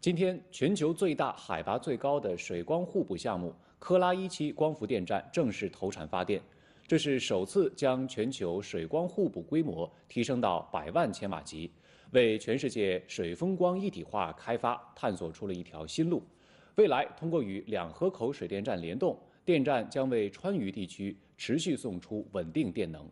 今天，全球最大、海拔最高的水光互补项目——科拉一期光伏电站正式投产发电。这是首次将全球水光互补规模提升到百万千瓦级，为全世界水风光一体化开发探索出了一条新路。未来，通过与两河口水电站联动，电站将为川渝地区持续送出稳定电能。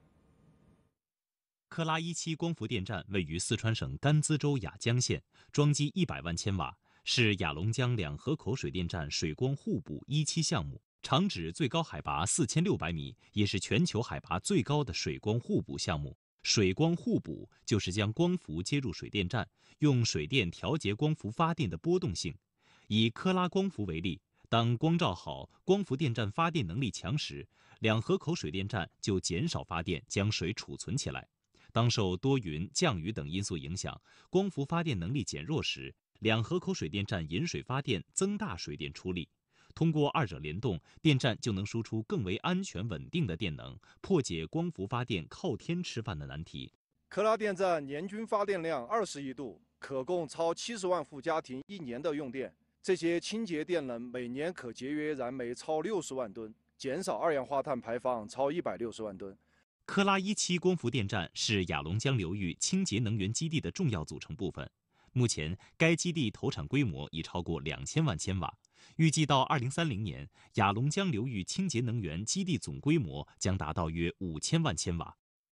科拉一期光伏电站位于四川省甘孜州雅江县，装机一百万千瓦，是雅龙江两河口水电站水光互补一期项目，长址最高海拔四千六百米，也是全球海拔最高的水光互补项目。水光互补就是将光伏接入水电站，用水电调节光伏发电的波动性。以科拉光伏为例，当光照好，光伏电站发电能力强时，两河口水电站就减少发电，将水储存起来。当受多云、降雨等因素影响，光伏发电能力减弱时，两河口水电站引水发电增大水电出力，通过二者联动，电站就能输出更为安全稳定的电能，破解光伏发电靠天吃饭的难题。克拉电站年均发电量二十亿度，可供超七十万户家庭一年的用电。这些清洁电能每年可节约燃煤超六十万吨，减少二氧化碳排放超一百六十万吨。科拉一期光伏电站是雅龙江流域清洁能源基地的重要组成部分。目前，该基地投产规模已超过两千万千瓦。预计到二零三零年，雅龙江流域清洁能源基地总规模将达到约五千万千瓦。